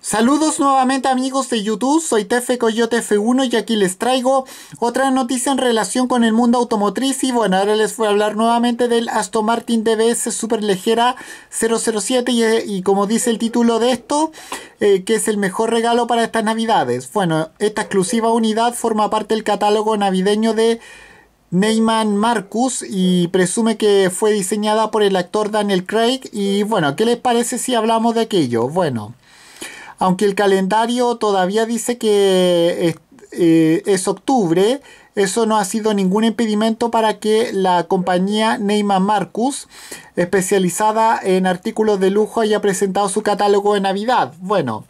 Saludos nuevamente amigos de YouTube, soy Tefe Coyote F1 y aquí les traigo otra noticia en relación con el mundo automotriz y bueno, ahora les voy a hablar nuevamente del Aston Martin DBS Legera 007 y, como dice el título de esto, eh, que es el mejor regalo para estas navidades. Bueno, esta exclusiva unidad forma parte del catálogo navideño de Neyman Marcus y presume que fue diseñada por el actor Daniel Craig y bueno, ¿qué les parece si hablamos de aquello? Bueno. Aunque el calendario todavía dice que eh, es, octubre, eso no ha sido ningún impedimento para que la compañía Neyman Marcus, especializada en artículos de lujo, haya presentado su catálogo de Navidad. Bueno,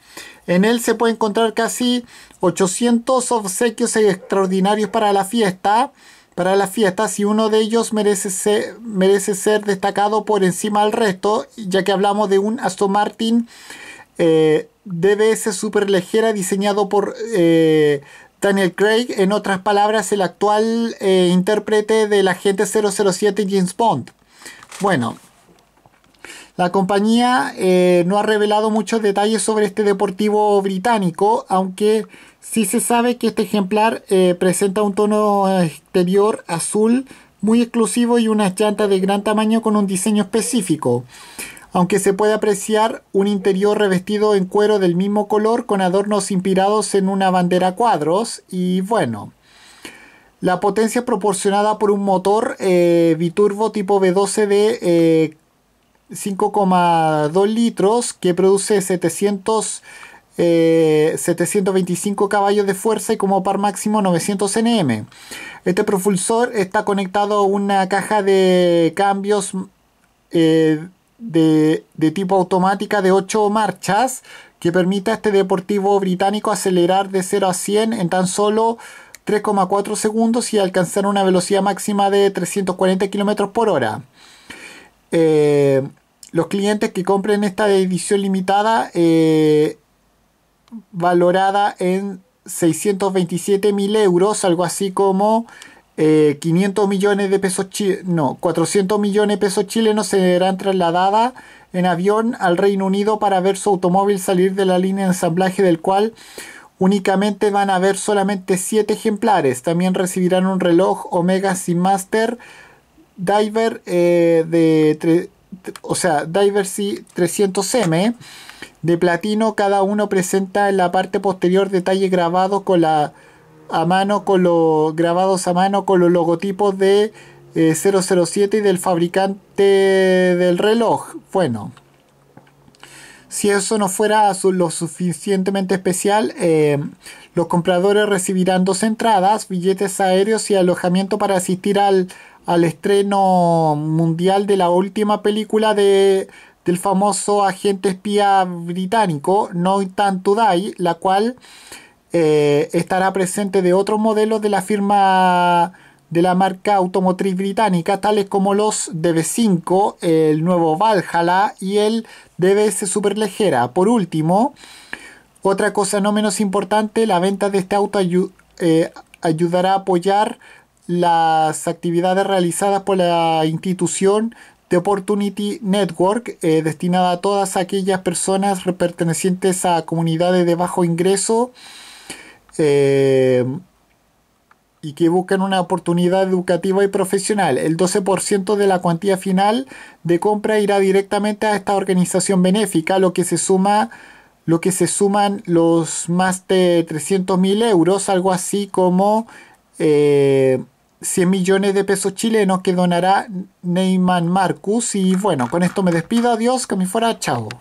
en él se puede encontrar casi 800 obsequios extraordinarios para la fiesta. Para las fiestas, y uno de ellos merece ser, destacado por encima del resto, ya que hablamos de un Aston Martin eh, DBS ligera diseñado por eh, Daniel Craig, en otras palabras, el actual eh, intérprete del agente 007 James Bond. Bueno, la compañía eh, no ha revelado muchos detalles sobre este deportivo británico, aunque sí se sabe que este ejemplar presenta un tono exterior azul muy exclusivo y unas llantas de gran tamaño con un diseño específico aunque se puede apreciar un interior revestido en cuero del mismo color con adornos inspirados en una bandera cuadros y bueno. La potencia proporcionada por un motor eh, biturbo tipo V12 de 5,2 eh, litros que produce 725 eh, caballos de fuerza y como par máximo 900 Nm. Este propulsor está conectado a una caja de cambios de, tipo automática de 8 marchas que permita a este deportivo británico acelerar de 0 a 100 en tan solo 3,4 segundos y alcanzar una velocidad máxima de 340 km por hora. Eh, los clientes que compren esta edición limitada, eh, valorada en mil euros, algo así como 500 eh, millones de pesos 400 millones de pesos chilenos serán trasladadas en avión al Reino Unido para ver su automóvil salir de la línea de ensamblaje del cual únicamente van a ver solamente 7 ejemplares. También recibirán un reloj Omega Seamaster Diver eh, de o sea, Diver 300M de platino, cada uno presenta en la parte posterior detalle grabado con la a mano con los grabados a mano con los logotipos de 007 eh, y del fabricante del reloj. Bueno, si eso no fuera lo suficientemente especial, eh, los compradores recibirán dos entradas, billetes aéreos y alojamiento para asistir al, al estreno mundial de la última película de, del famoso agente espía británico, No Tan Die la cual eh, estará presente de otros modelos de la firma de la marca automotriz británica, tales como los DB5, el nuevo Valhalla y el DBS Superlegera. Por último, otra cosa no menos importante, la venta de este auto eh, ayudará a apoyar las actividades realizadas por la institución de Opportunity Network, eh, destinada a todas aquellas personas pertenecientes a comunidades de bajo ingreso, este, y que buscan una oportunidad educativa y profesional. El 12% de la cuantía final de compra irá directamente a esta organización benéfica, lo que se suma lo que se suman los más de mil euros, algo así como 100 eh, millones de pesos chilenos que donará Neyman Marcus. Y bueno, con esto me despido, adiós, que me fuera, chao.